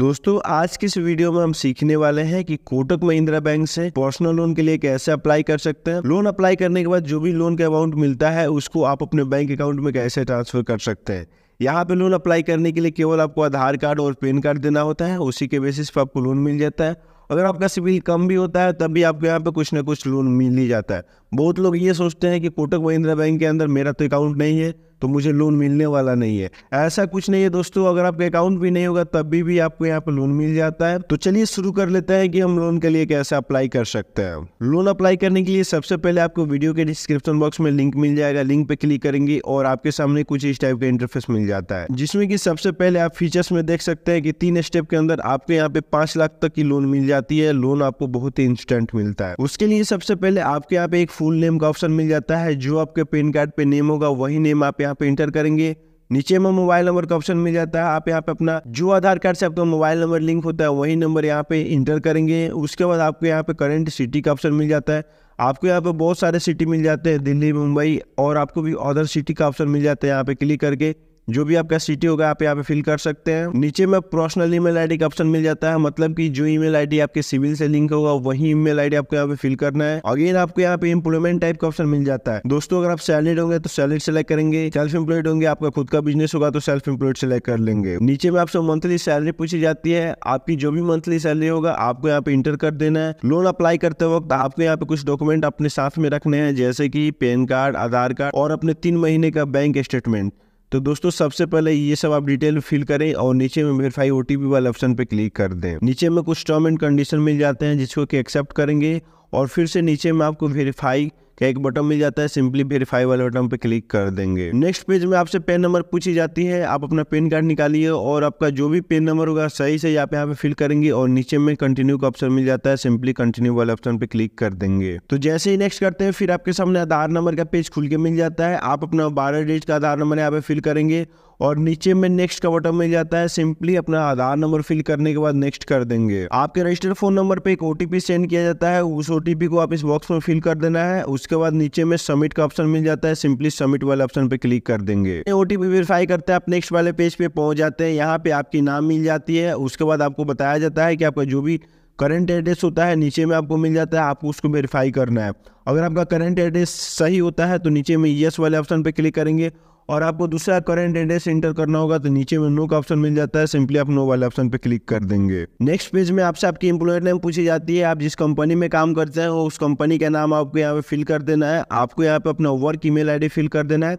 दोस्तों आज की इस वीडियो में हम सीखने वाले हैं कि कोटक महिंद्रा बैंक से पर्सनल लोन के लिए कैसे अप्लाई कर सकते हैं लोन अप्लाई करने के बाद जो भी लोन का अमाउंट मिलता है उसको आप अपने बैंक अकाउंट में कैसे ट्रांसफर कर सकते हैं यहाँ पे लोन अप्लाई करने के लिए केवल आपको आधार कार्ड और पैन कार्ड देना होता है उसी के बेसिस पर आपको लोन मिल जाता है अगर आपका सिविल कम भी होता है तब भी आपको यहाँ पे कुछ ना कुछ लोन मिल ही जाता है बहुत लोग ये सोचते हैं कि कोटक महिंद्रा बैंक के अंदर मेरा तो अकाउंट नहीं है तो मुझे लोन मिलने वाला नहीं है ऐसा कुछ नहीं है दोस्तों अगर आपका अकाउंट भी नहीं होगा तब भी, भी आपको यहाँ पर लोन मिल जाता है तो चलिए शुरू कर लेते हैं कि हम लोन के लिए कैसे अप्लाई कर सकते हैं लोन अप्लाई करने के लिए सबसे पहले आपको वीडियो के डिस्क्रिप्शन बॉक्स में लिंक मिल जाएगा लिंक पे क्लिक करेंगे और आपके सामने कुछ इस टाइप का इंटरफेस मिल जाता है जिसमें कि सबसे पहले आप फीचर्स में देख सकते हैं कि तीन स्टेप के अंदर आपको यहाँ पे पांच लाख तक की लोन मिल जाती है लोन आपको बहुत ही इंस्टेंट मिलता है उसके लिए सबसे पहले आपके यहाँ पे एक फुल नेम का ऑप्शन मिल जाता है जो आपके पेन कार्ड पे नेम होगा वही नेम आप यहाँ यहाँ पे इंटर करेंगे नीचे में मोबाइल नंबर का ऑप्शन मिल जाता है आप यहाँ पे अपना जो आधार कार्ड से आपका मोबाइल नंबर लिंक होता है वही नंबर यहाँ पे इंटर करेंगे उसके बाद आपको यहाँ पे करंट सिटी का ऑप्शन मिल जाता है आपको यहाँ पे बहुत सारे सिटी मिल जाते हैं दिल्ली मुंबई और आपको भी अदर सिटी का ऑप्शन मिल जाता है यहाँ पे क्लिक करके जो भी आपका सिटी होगा आप यहाँ पे फिल कर सकते हैं नीचे में पर्सनल ईमेल आईडी का ऑप्शन मिल जाता है मतलब कि जो ईमेल आईडी आपके सिविल से लिंक होगा वही ईमेल आईडी आपको यहाँ पे फिल करना है अगेन आपको यहाँ पे इम्प्लॉयमेंट टाइप का ऑप्शन मिल जाता है दोस्तों अगर आप सैलरीड होंगे तो सैलरी सेलेक्ट करेंगे सेल्फ एम्प्लॉयड होंगे आपका खुद का बिजनेस होगा तो सेल्फ एम्प्लॉयड सेलेक्ट कर लेंगे नीचे में आपसे मंथली सैलरी पूछी जाती है आपकी जो भी मंथली सैलरी होगा आपको यहाँ पे इंटर कर देना है लोन अप्लाई करते वक्त आपको यहाँ पे कुछ डॉक्यूमेंट अपने साथ में रखने हैं जैसे की पैन कार्ड आधार कार्ड और अपने तीन महीने का बैंक स्टेटमेंट तो दोस्तों सबसे पहले ये सब आप डिटेल फिल करें और नीचे में वेरीफाई ओ वाले ऑप्शन पे क्लिक कर दें नीचे में कुछ टर्म एंड कंडीशन मिल जाते हैं जिसको कि एक्सेप्ट करेंगे और फिर से नीचे में आपको वेरीफाई एक बटन मिल जाता है सिंपली वेरीफाई वाले बटन पे क्लिक कर देंगे नेक्स्ट पेज में आपसे पेन नंबर पूछी जाती है आप अपना पेन कार्ड निकालिए और आपका जो भी पेन नंबर होगा सही से आप यहाँ पे फिल करेंगे और नीचे में कंटिन्यू का ऑप्शन मिल जाता है सिंपली कंटिन्यू वाले ऑप्शन पे क्लिक कर देंगे तो जैसे ही नेक्स्ट करते हैं फिर आपके सामने आधार नंबर का पेज खुल के मिल जाता है आप अपना बारह डिजिट का आधार नंबर यहाँ पे फिल करेंगे और नीचे में नेक्स्ट का बटन मिल जाता है सिंपली अपना आधार नंबर फिल करने के बाद नेक्स्ट कर देंगे आपके रजिस्टर्ड फोन नंबर पे एक ओटीपी सेंड किया जाता है उस ओटीपी को आप इस बॉक्स में फिल कर देना है उसके बाद नीचे में सबमिट का ऑप्शन मिल जाता है सिंपली सबमिट वाले ऑप्शन पे क्लिक कर देंगे ओटीपी वेरीफाई करते हैं आप नेक्स्ट वाले पेज पे पहुंच जाते हैं यहाँ पे आपकी नाम मिल जाती है उसके बाद आपको बताया जाता है कि आपका जो भी करंट एड्रेस होता है नीचे में आपको मिल जाता है आपको उसको वेरीफाई करना है अगर आपका करंट एड्रेस सही होता है तो नीचे में यस वाले ऑप्शन पे क्लिक करेंगे और आपको दूसरा करंट एड्रेस एंटर करना होगा तो नीचे में नो का ऑप्शन मिल जाता है सिंपली आप नो वाले ऑप्शन पे क्लिक कर देंगे नेक्स्ट पेज में आपसे आपकी इंप्लॉयर नेम पूछी जाती है आप जिस कंपनी में काम करते हैं उस कंपनी का नाम आपको यहाँ पे फिल कर देना है आपको यहाँ पे अपना वर्क ईमेल आईडी फिल कर देना है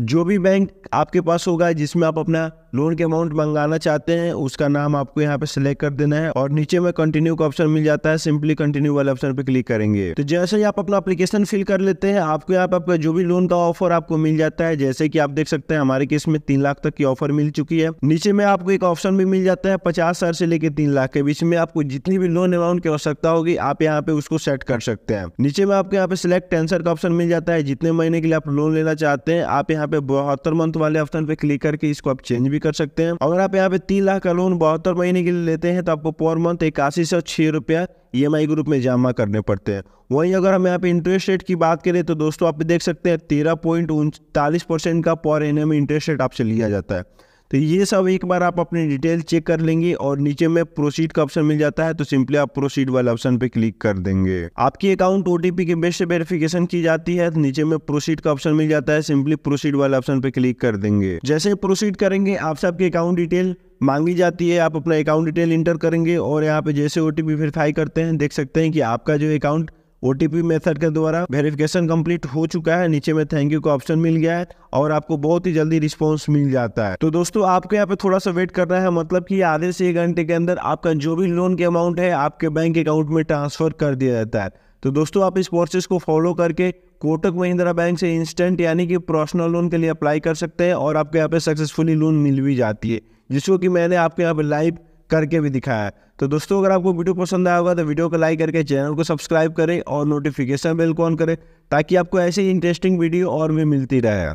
जो भी बैंक आपके पास होगा जिसमें आप अपना लोन के अमाउंट मंगाना चाहते हैं उसका नाम आपको यहाँ पे सिलेक्ट कर देना है और नीचे में कंटिन्यू का ऑप्शन मिल जाता है सिंपली कंटिन्यू वाले ऑप्शन पे क्लिक करेंगे तो जैसे ही आप अपना एप्लीकेशन फिल कर लेते हैं आपको यहाँ पे आपका जो भी लोन का ऑफर आपको मिल जाता है जैसे की आप देख सकते हैं हमारे केस में तीन लाख तक की ऑफर मिल चुकी है नीचे में आपको एक ऑप्शन भी मिल जाता है पचास हजार से लेकर तीन लाख के बीच में आपको जितनी भी लोन अमाउंट की आवश्यकता होगी आप यहाँ पे उसको सेट कर सकते हैं नीचे में आपको यहाँ पे सिलेक्ट टेंसर का ऑप्शन मिल जाता है जितने महीने के लिए आप लोन लेना चाहते हैं आप यहाँ पे बहत्तर मंथ वाले ऑप्शन पे क्लिक करके इसको आप चेंज भी कर सकते हैं अगर आप यहाँ पे तीन लाख का लोन बहत्तर महीने के लिए लेते हैं तो आपको पर मंथ इक्यासी सौ छः रुपया ई एम आई रूप में जमा करने पड़ते हैं वहीं अगर हम यहाँ पे इंटरेस्ट रेट की बात करें तो दोस्तों आप देख सकते हैं तेरह पॉइंट उनतालीस परसेंट का पर एन एम इंटरेस्ट रेट आपसे लिया जाता है तो ये सब एक बार आप अपनी डिटेल चेक कर लेंगे और नीचे में प्रोसीड का ऑप्शन मिल जाता है तो सिंपली आप प्रोसीड वाले ऑप्शन पे क्लिक कर देंगे आपकी अकाउंट ओटीपी के बेस्ट से वेरिफिकेशन की जाती है तो नीचे में प्रोसीड का ऑप्शन मिल जाता है सिंपली प्रोसीड वाले ऑप्शन पे क्लिक कर देंगे जैसे प्रोसीड करेंगे आप सबके अकाउंट डिटेल मांगी जाती है आप अपना अकाउंट डिटेल इंटर करेंगे और यहाँ पे जैसे ओ वेरीफाई करते हैं देख सकते हैं कि आपका जो अकाउंट ओटीपी मेथड के द्वारा वेरिफिकेशन कंप्लीट हो चुका है नीचे में थैंक यू का ऑप्शन मिल गया है और आपको बहुत ही जल्दी रिस्पॉन्स मिल जाता है तो दोस्तों आपको यहाँ पे थोड़ा सा वेट करना है मतलब कि आधे से एक घंटे के अंदर आपका जो भी लोन के अमाउंट है आपके बैंक अकाउंट में ट्रांसफर कर दिया जाता है तो दोस्तों आप इस प्रोसेस को फॉलो करके कोटक महिंद्रा बैंक से इंस्टेंट यानी कि पर्सनल लोन के लिए अप्लाई कर सकते हैं और आपके यहाँ पे सक्सेसफुली लोन मिल भी जाती है जिसको कि मैंने आपके यहाँ पे लाइव करके भी दिखाया है तो दोस्तों अगर आपको वीडियो पसंद आया होगा तो वीडियो को लाइक करके चैनल को सब्सक्राइब करें और नोटिफिकेशन बेल को ऑन करें ताकि आपको ऐसे ही इंटरेस्टिंग वीडियो और भी मिलती रहे